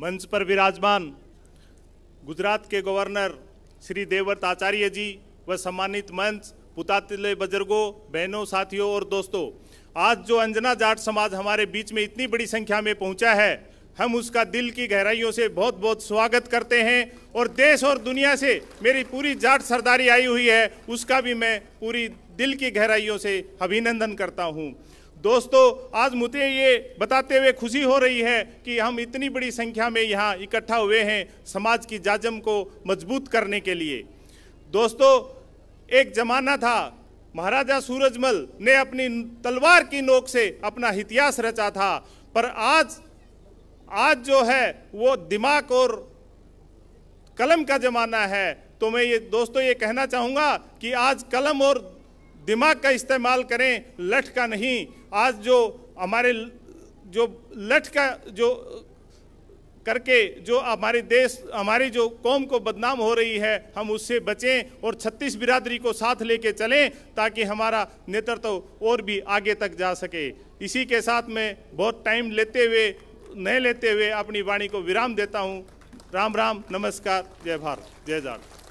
मंच पर विराजमान गुजरात के गवर्नर श्री देवव्रत आचार्य जी व सम्मानित मंच पुतातिले बजुर्गों बहनों साथियों और दोस्तों आज जो अंजना जाट समाज हमारे बीच में इतनी बड़ी संख्या में पहुंचा है हम उसका दिल की गहराइयों से बहुत बहुत स्वागत करते हैं और देश और दुनिया से मेरी पूरी जाट सरदारी आई हुई है उसका भी मैं पूरी दिल की गहराइयों से अभिनंदन करता हूँ दोस्तों आज मुझे ये बताते हुए खुशी हो रही है कि हम इतनी बड़ी संख्या में यहाँ इकट्ठा हुए हैं समाज की जाजम को मजबूत करने के लिए दोस्तों एक जमाना था महाराजा सूरजमल ने अपनी तलवार की नोक से अपना इतिहास रचा था पर आज आज जो है वो दिमाग और कलम का ज़माना है तो मैं ये दोस्तों ये कहना चाहूँगा कि आज कलम और दिमाग का इस्तेमाल करें लठ का नहीं आज जो हमारे जो लठ का जो करके जो हमारे देश हमारी जो कौम को बदनाम हो रही है हम उससे बचें और छत्तीस बिरादरी को साथ लेके चलें ताकि हमारा नेतृत्व और भी आगे तक जा सके इसी के साथ मैं बहुत टाइम लेते हुए नहीं लेते हुए अपनी वाणी को विराम देता हूँ राम राम नमस्कार जय भारत जय जाट